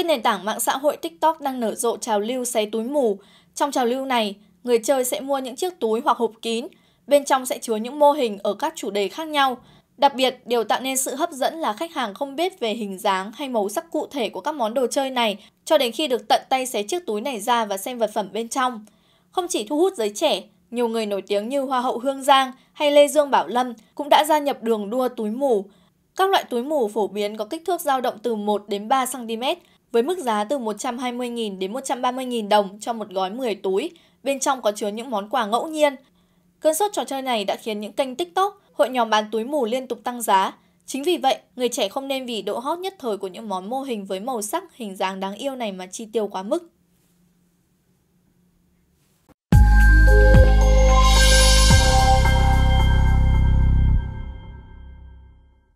Trên nền tảng mạng xã hội TikTok đang nở rộ trào lưu xé túi mù. Trong trào lưu này, người chơi sẽ mua những chiếc túi hoặc hộp kín, bên trong sẽ chứa những mô hình ở các chủ đề khác nhau. Đặc biệt, điều tạo nên sự hấp dẫn là khách hàng không biết về hình dáng hay màu sắc cụ thể của các món đồ chơi này cho đến khi được tận tay xé chiếc túi này ra và xem vật phẩm bên trong. Không chỉ thu hút giới trẻ, nhiều người nổi tiếng như Hoa hậu Hương Giang hay Lê Dương Bảo Lâm cũng đã gia nhập đường đua túi mù. Các loại túi mù phổ biến có kích thước dao động từ 1 đến 3 cm, với mức giá từ 120.000 đến 130.000 đồng cho một gói 10 túi, bên trong có chứa những món quà ngẫu nhiên. Cơn sốt trò chơi này đã khiến những kênh TikTok, hội nhóm bán túi mù liên tục tăng giá. Chính vì vậy, người trẻ không nên vì độ hot nhất thời của những món mô hình với màu sắc, hình dáng đáng yêu này mà chi tiêu quá mức.